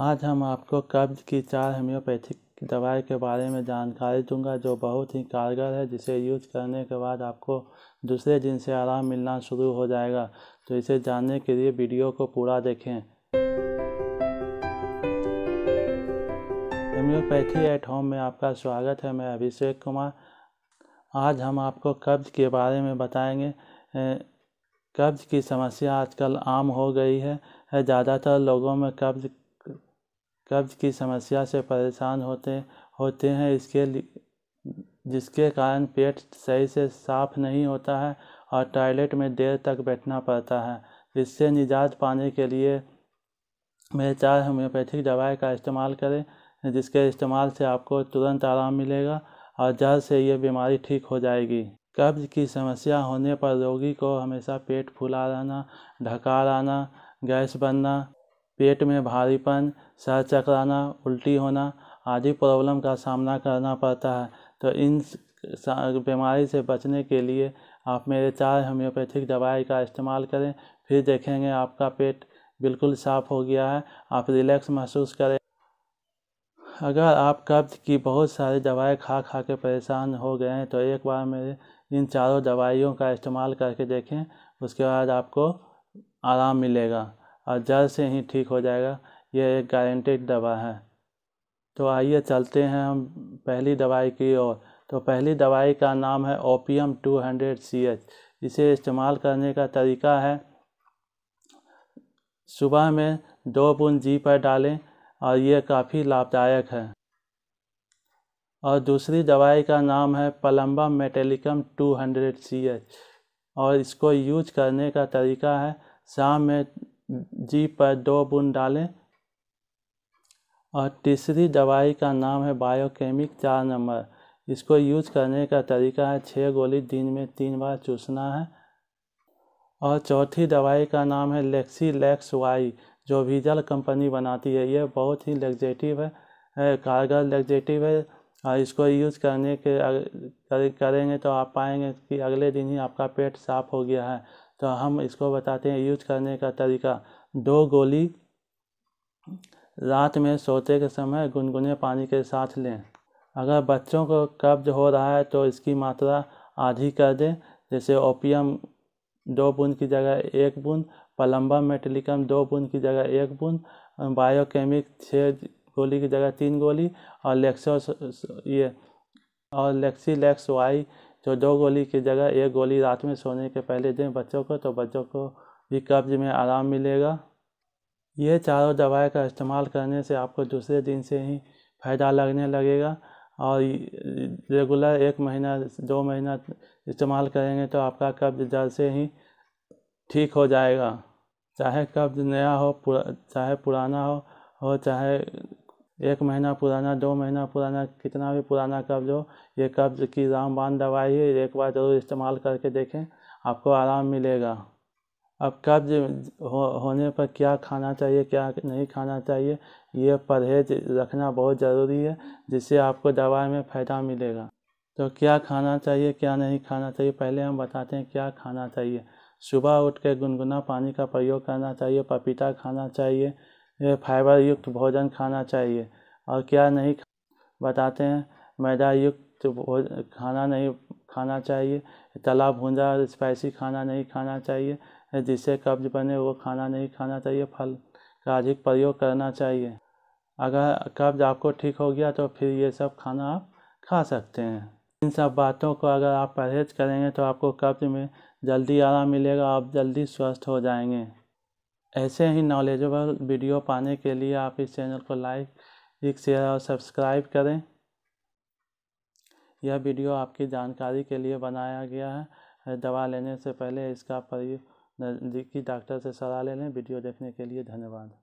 आज हम आपको कब्ज की चार होम्योपैथिक दवाई के बारे में जानकारी दूंगा जो बहुत ही कारगर है जिसे यूज करने के बाद आपको दूसरे दिन से आराम मिलना शुरू हो जाएगा तो इसे जानने के लिए वीडियो को पूरा देखें होम्योपैथी एट होम में आपका स्वागत है मैं अभिषेक कुमार आज हम आपको कब्ज के बारे में बताएंगे कब्ज की समस्या आजकल आम हो गई है ज़्यादातर लोगों में कब्ज कब्ज की समस्या से परेशान होते होते हैं इसके जिसके कारण पेट सही से साफ नहीं होता है और टॉयलेट में देर तक बैठना पड़ता है इससे निजात पाने के लिए मेरे चार होम्योपैथिक दवाई का इस्तेमाल करें जिसके इस्तेमाल से आपको तुरंत आराम मिलेगा और जल्द से ये बीमारी ठीक हो जाएगी कब्ज की समस्या होने पर रोगी को हमेशा पेट फूला रहना ढका रहना गैस बनना पेट में भारीपन सर चकराना उल्टी होना आदि प्रॉब्लम का सामना करना पड़ता है तो इन बीमारी से बचने के लिए आप मेरे चार होम्योपैथिक दवाई का इस्तेमाल करें फिर देखेंगे आपका पेट बिल्कुल साफ हो गया है आप रिलैक्स महसूस करें अगर आप कब्ज की बहुत सारी दवाएं खा खा के परेशान हो गए हैं तो एक बार मेरे इन चारों दवाइयों का इस्तेमाल करके देखें उसके बाद आपको आराम मिलेगा और जल्द से ही ठीक हो जाएगा यह एक गारंटेड दवा है तो आइए चलते हैं हम पहली दवाई की ओर तो पहली दवाई का नाम है opium two hundred C H इसे इस्तेमाल करने का तरीका है सुबह में दो बूंद जी पर डालें और यह काफ़ी लाभदायक है और दूसरी दवाई का नाम है plumbum metallicum two hundred C H और इसको यूज करने का तरीका है शाम में जी पर दो बूंद डालें और तीसरी दवाई का नाम है बायोकेमिक चार नंबर इसको यूज करने का तरीका है छः गोली दिन में तीन बार चूसना है और चौथी दवाई का नाम है लेक्सी लेक्स वाई जो वीजल कंपनी बनाती है यह बहुत ही लग्जेटिव है कारगर लग्जेटिव है और इसको यूज करने के करेंगे तो आप पाएंगे कि अगले दिन ही आपका पेट साफ हो गया है तो हम इसको बताते हैं यूज करने का तरीका दो गोली रात में सोते के समय गुनगुने पानी के साथ लें अगर बच्चों को कब्ज हो रहा है तो इसकी मात्रा आधी कर दें जैसे ओपियम दो बूंद की जगह एक बूंद पलम्बा मेटलिकम दो बूंद की जगह एक बूंद बायोकेमिक छः गोली की जगह तीन गोली और लेक्सो ये और लेक्सी लेक्स वाई तो दो गोली की जगह एक गोली रात में सोने के पहले दें बच्चों को तो बच्चों को भी कब्ज में आराम मिलेगा ये चारों दवाई का इस्तेमाल करने से आपको दूसरे दिन से ही फ़ायदा लगने लगेगा और रेगुलर एक महीना दो महीना इस्तेमाल करेंगे तो आपका कब्ज जल्द से ही ठीक हो जाएगा चाहे कब्ज नया हो पुरा, चाहे पुराना हो हो चाहे एक महीना पुराना दो महीना पुराना कितना भी पुराना कब्ज हो ये कब्ज की रामबान दवाई है एक बार ज़रूर इस्तेमाल करके देखें आपको आराम मिलेगा अब कब्ज हो, होने पर क्या खाना चाहिए क्या नहीं खाना चाहिए ये परहेज रखना बहुत ज़रूरी है जिससे आपको दवाई में फ़ायदा मिलेगा तो क्या खाना चाहिए क्या नहीं खाना चाहिए पहले हम बताते हैं क्या खाना चाहिए सुबह उठ के गुनगुना पानी का प्रयोग करना चाहिए पपीता खाना चाहिए फाइबर युक्त भोजन खाना चाहिए और क्या नहीं बताते हैं मैदा युक्त खाना नहीं खाना चाहिए तला भूंजा स्पाइसी खाना नहीं खाना चाहिए जिससे कब्ज बने वो खाना नहीं खाना चाहिए फल का अधिक प्रयोग करना चाहिए अगर कब्ज आपको ठीक हो गया तो फिर ये सब खाना आप खा सकते हैं इन सब बातों को अगर आप परहेज करेंगे तो आपको कब्ज में जल्दी आराम मिलेगा आप जल्दी स्वस्थ हो जाएंगे ऐसे ही नॉलेजेबल वीडियो पाने के लिए आप इस चैनल को लाइक शेयर और सब्सक्राइब करें यह वीडियो आपकी जानकारी के लिए बनाया गया है दवा लेने से पहले इसका प्रयोग नज़दीकी डॉक्टर से सलाह ले लें वीडियो देखने के लिए धन्यवाद